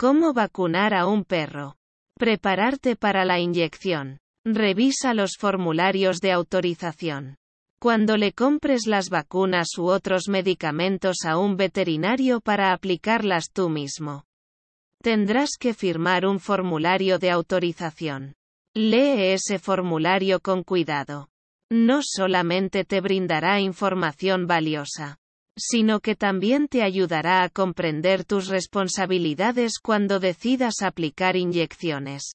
Cómo vacunar a un perro. Prepararte para la inyección. Revisa los formularios de autorización. Cuando le compres las vacunas u otros medicamentos a un veterinario para aplicarlas tú mismo, tendrás que firmar un formulario de autorización. Lee ese formulario con cuidado. No solamente te brindará información valiosa, sino que también te ayudará a comprender tus responsabilidades cuando decidas aplicar inyecciones.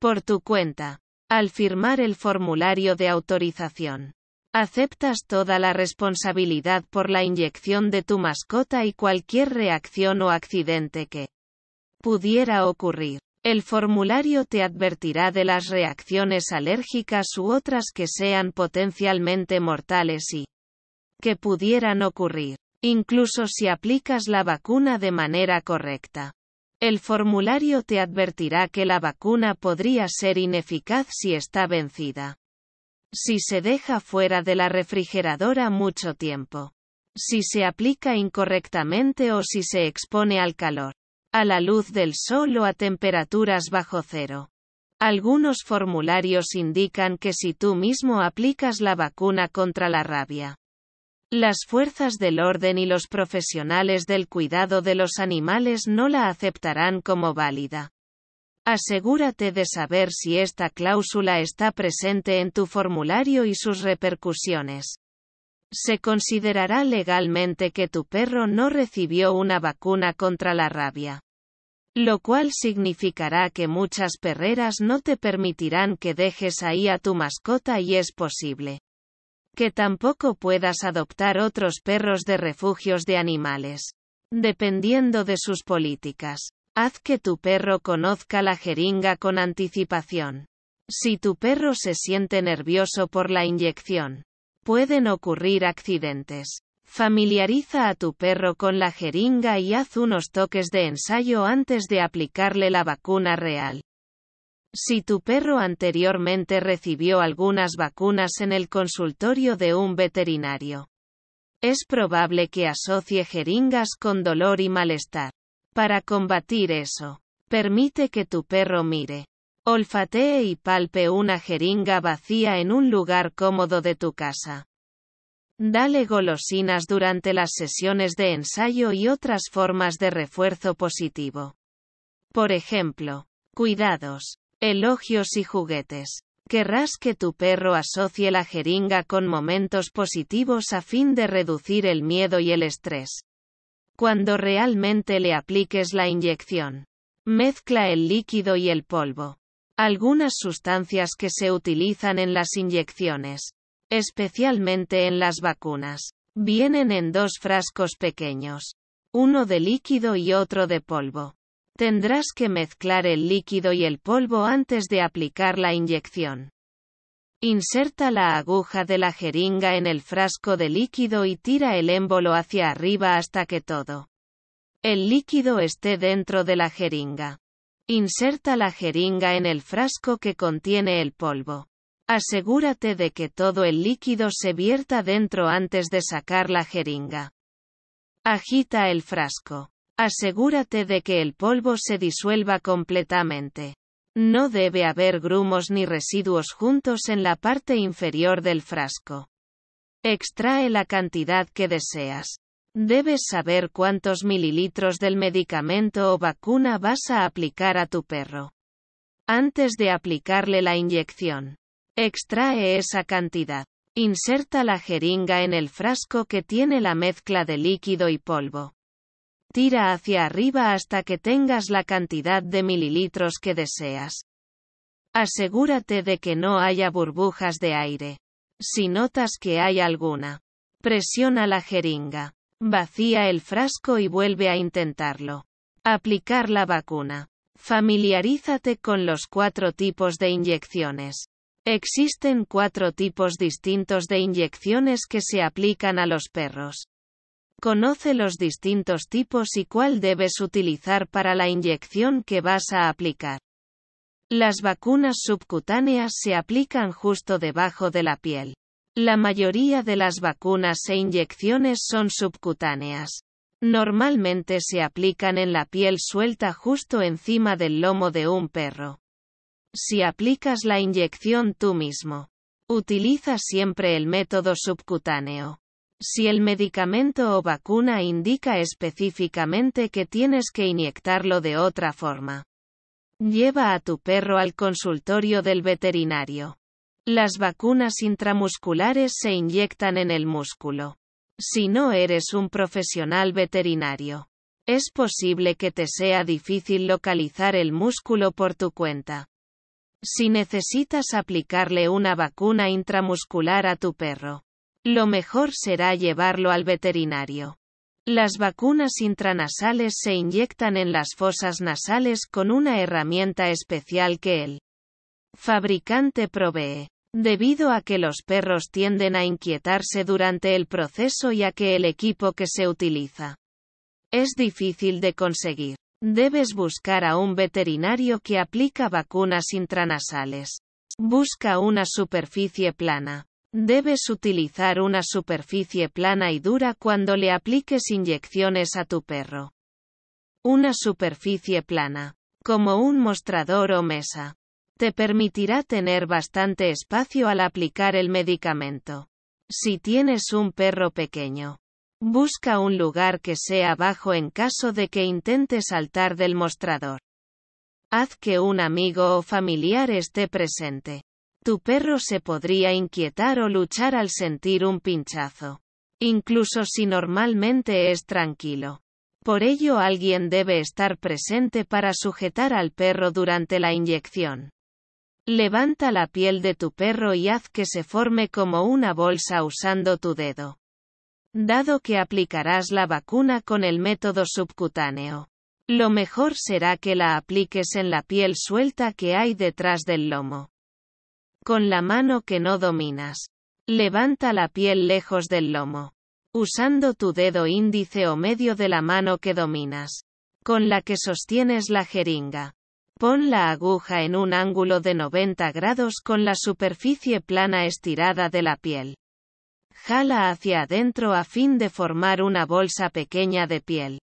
Por tu cuenta. Al firmar el formulario de autorización. Aceptas toda la responsabilidad por la inyección de tu mascota y cualquier reacción o accidente que pudiera ocurrir. El formulario te advertirá de las reacciones alérgicas u otras que sean potencialmente mortales y que pudieran ocurrir, incluso si aplicas la vacuna de manera correcta. El formulario te advertirá que la vacuna podría ser ineficaz si está vencida. Si se deja fuera de la refrigeradora mucho tiempo. Si se aplica incorrectamente o si se expone al calor, a la luz del sol o a temperaturas bajo cero. Algunos formularios indican que si tú mismo aplicas la vacuna contra la rabia, las fuerzas del orden y los profesionales del cuidado de los animales no la aceptarán como válida. Asegúrate de saber si esta cláusula está presente en tu formulario y sus repercusiones. Se considerará legalmente que tu perro no recibió una vacuna contra la rabia. Lo cual significará que muchas perreras no te permitirán que dejes ahí a tu mascota y es posible que tampoco puedas adoptar otros perros de refugios de animales. Dependiendo de sus políticas, haz que tu perro conozca la jeringa con anticipación. Si tu perro se siente nervioso por la inyección, pueden ocurrir accidentes. Familiariza a tu perro con la jeringa y haz unos toques de ensayo antes de aplicarle la vacuna real. Si tu perro anteriormente recibió algunas vacunas en el consultorio de un veterinario, es probable que asocie jeringas con dolor y malestar. Para combatir eso, permite que tu perro mire, olfatee y palpe una jeringa vacía en un lugar cómodo de tu casa. Dale golosinas durante las sesiones de ensayo y otras formas de refuerzo positivo. Por ejemplo, cuidados. Elogios y juguetes. Querrás que tu perro asocie la jeringa con momentos positivos a fin de reducir el miedo y el estrés. Cuando realmente le apliques la inyección. Mezcla el líquido y el polvo. Algunas sustancias que se utilizan en las inyecciones, especialmente en las vacunas, vienen en dos frascos pequeños, uno de líquido y otro de polvo. Tendrás que mezclar el líquido y el polvo antes de aplicar la inyección. Inserta la aguja de la jeringa en el frasco de líquido y tira el émbolo hacia arriba hasta que todo el líquido esté dentro de la jeringa. Inserta la jeringa en el frasco que contiene el polvo. Asegúrate de que todo el líquido se vierta dentro antes de sacar la jeringa. Agita el frasco. Asegúrate de que el polvo se disuelva completamente. No debe haber grumos ni residuos juntos en la parte inferior del frasco. Extrae la cantidad que deseas. Debes saber cuántos mililitros del medicamento o vacuna vas a aplicar a tu perro. Antes de aplicarle la inyección, extrae esa cantidad. Inserta la jeringa en el frasco que tiene la mezcla de líquido y polvo. Tira hacia arriba hasta que tengas la cantidad de mililitros que deseas. Asegúrate de que no haya burbujas de aire. Si notas que hay alguna, presiona la jeringa. Vacía el frasco y vuelve a intentarlo. Aplicar la vacuna. Familiarízate con los cuatro tipos de inyecciones. Existen cuatro tipos distintos de inyecciones que se aplican a los perros. Conoce los distintos tipos y cuál debes utilizar para la inyección que vas a aplicar. Las vacunas subcutáneas se aplican justo debajo de la piel. La mayoría de las vacunas e inyecciones son subcutáneas. Normalmente se aplican en la piel suelta justo encima del lomo de un perro. Si aplicas la inyección tú mismo, utiliza siempre el método subcutáneo. Si el medicamento o vacuna indica específicamente que tienes que inyectarlo de otra forma. Lleva a tu perro al consultorio del veterinario. Las vacunas intramusculares se inyectan en el músculo. Si no eres un profesional veterinario, es posible que te sea difícil localizar el músculo por tu cuenta. Si necesitas aplicarle una vacuna intramuscular a tu perro, lo mejor será llevarlo al veterinario. Las vacunas intranasales se inyectan en las fosas nasales con una herramienta especial que el fabricante provee. Debido a que los perros tienden a inquietarse durante el proceso y a que el equipo que se utiliza es difícil de conseguir, debes buscar a un veterinario que aplica vacunas intranasales. Busca una superficie plana, Debes utilizar una superficie plana y dura cuando le apliques inyecciones a tu perro. Una superficie plana, como un mostrador o mesa, te permitirá tener bastante espacio al aplicar el medicamento. Si tienes un perro pequeño, busca un lugar que sea bajo en caso de que intente saltar del mostrador. Haz que un amigo o familiar esté presente. Tu perro se podría inquietar o luchar al sentir un pinchazo. Incluso si normalmente es tranquilo. Por ello alguien debe estar presente para sujetar al perro durante la inyección. Levanta la piel de tu perro y haz que se forme como una bolsa usando tu dedo. Dado que aplicarás la vacuna con el método subcutáneo, lo mejor será que la apliques en la piel suelta que hay detrás del lomo. Con la mano que no dominas. Levanta la piel lejos del lomo. Usando tu dedo índice o medio de la mano que dominas. Con la que sostienes la jeringa. Pon la aguja en un ángulo de 90 grados con la superficie plana estirada de la piel. Jala hacia adentro a fin de formar una bolsa pequeña de piel.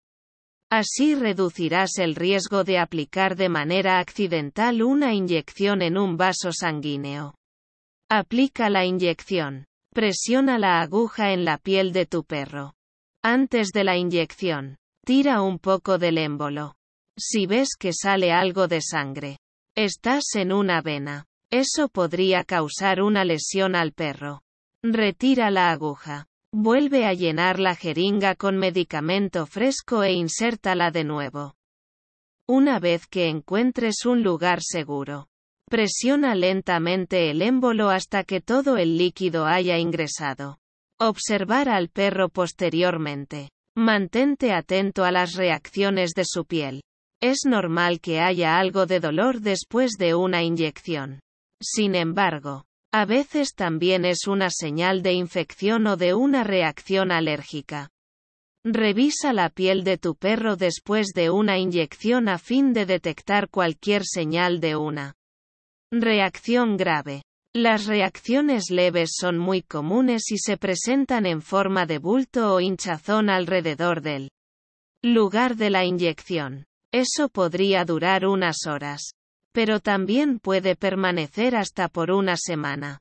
Así reducirás el riesgo de aplicar de manera accidental una inyección en un vaso sanguíneo. Aplica la inyección. Presiona la aguja en la piel de tu perro. Antes de la inyección, tira un poco del émbolo. Si ves que sale algo de sangre, estás en una vena. Eso podría causar una lesión al perro. Retira la aguja. Vuelve a llenar la jeringa con medicamento fresco e insértala de nuevo. Una vez que encuentres un lugar seguro, presiona lentamente el émbolo hasta que todo el líquido haya ingresado. Observar al perro posteriormente. Mantente atento a las reacciones de su piel. Es normal que haya algo de dolor después de una inyección. Sin embargo, a veces también es una señal de infección o de una reacción alérgica. Revisa la piel de tu perro después de una inyección a fin de detectar cualquier señal de una reacción grave. Las reacciones leves son muy comunes y se presentan en forma de bulto o hinchazón alrededor del lugar de la inyección. Eso podría durar unas horas pero también puede permanecer hasta por una semana.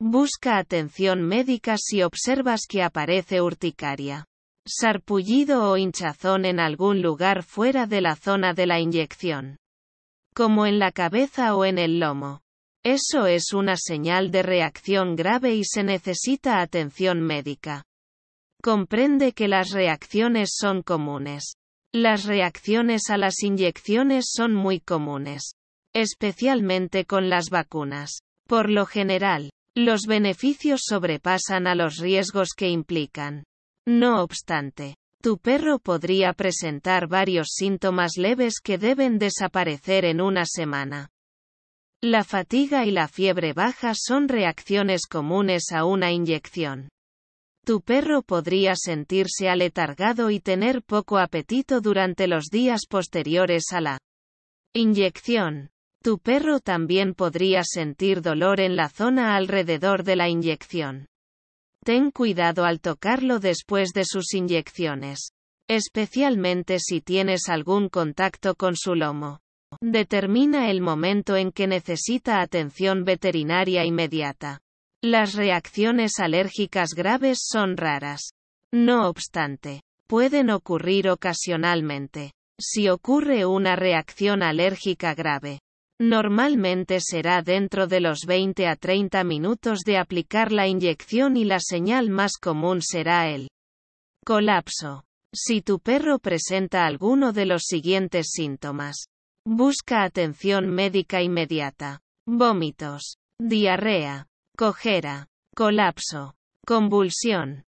Busca atención médica si observas que aparece urticaria, sarpullido o hinchazón en algún lugar fuera de la zona de la inyección, como en la cabeza o en el lomo. Eso es una señal de reacción grave y se necesita atención médica. Comprende que las reacciones son comunes. Las reacciones a las inyecciones son muy comunes especialmente con las vacunas. Por lo general, los beneficios sobrepasan a los riesgos que implican. No obstante, tu perro podría presentar varios síntomas leves que deben desaparecer en una semana. La fatiga y la fiebre baja son reacciones comunes a una inyección. Tu perro podría sentirse aletargado y tener poco apetito durante los días posteriores a la inyección. Tu perro también podría sentir dolor en la zona alrededor de la inyección. Ten cuidado al tocarlo después de sus inyecciones, especialmente si tienes algún contacto con su lomo. Determina el momento en que necesita atención veterinaria inmediata. Las reacciones alérgicas graves son raras. No obstante, pueden ocurrir ocasionalmente. Si ocurre una reacción alérgica grave, Normalmente será dentro de los 20 a 30 minutos de aplicar la inyección y la señal más común será el colapso. Si tu perro presenta alguno de los siguientes síntomas, busca atención médica inmediata. Vómitos, diarrea, cojera, colapso, convulsión,